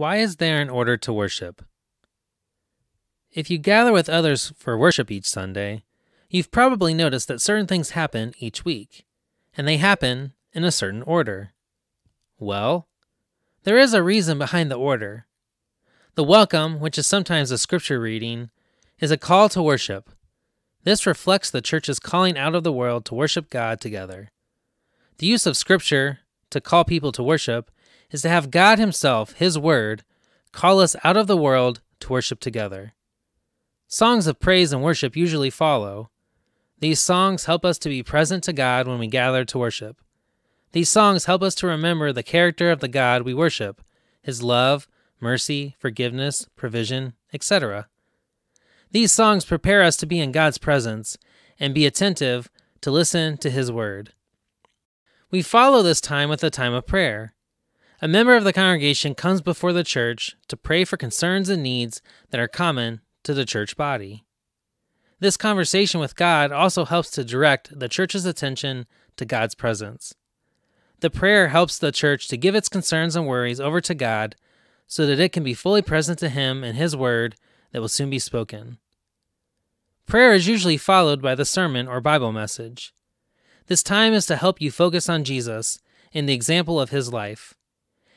Why is there an order to worship? If you gather with others for worship each Sunday, you've probably noticed that certain things happen each week, and they happen in a certain order. Well, there is a reason behind the order. The welcome, which is sometimes a scripture reading, is a call to worship. This reflects the church's calling out of the world to worship God together. The use of scripture to call people to worship is to have God Himself, His Word, call us out of the world to worship together. Songs of praise and worship usually follow. These songs help us to be present to God when we gather to worship. These songs help us to remember the character of the God we worship, His love, mercy, forgiveness, provision, etc. These songs prepare us to be in God's presence and be attentive to listen to His word. We follow this time with a time of prayer. A member of the congregation comes before the church to pray for concerns and needs that are common to the church body. This conversation with God also helps to direct the church's attention to God's presence. The prayer helps the church to give its concerns and worries over to God so that it can be fully present to Him and His Word that will soon be spoken. Prayer is usually followed by the sermon or Bible message. This time is to help you focus on Jesus and the example of His life.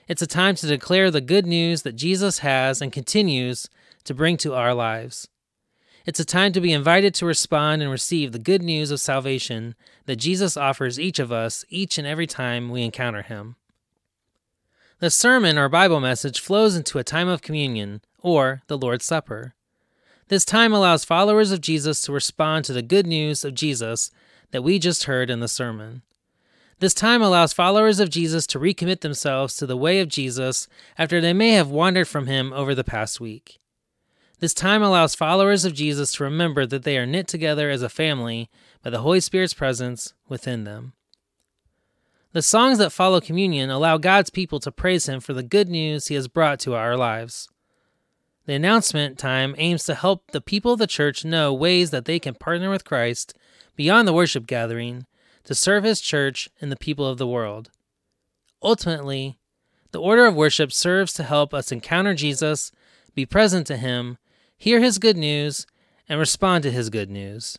It's a time to declare the good news that Jesus has and continues to bring to our lives. It's a time to be invited to respond and receive the good news of salvation that Jesus offers each of us each and every time we encounter him. The sermon or Bible message flows into a time of communion, or the Lord's Supper. This time allows followers of Jesus to respond to the good news of Jesus that we just heard in the sermon. This time allows followers of Jesus to recommit themselves to the way of Jesus after they may have wandered from him over the past week. This time allows followers of Jesus to remember that they are knit together as a family by the Holy Spirit's presence within them. The songs that follow communion allow God's people to praise Him for the good news He has brought to our lives. The announcement time aims to help the people of the church know ways that they can partner with Christ beyond the worship gathering to serve his church and the people of the world. Ultimately, the order of worship serves to help us encounter Jesus, be present to him, hear his good news, and respond to his good news.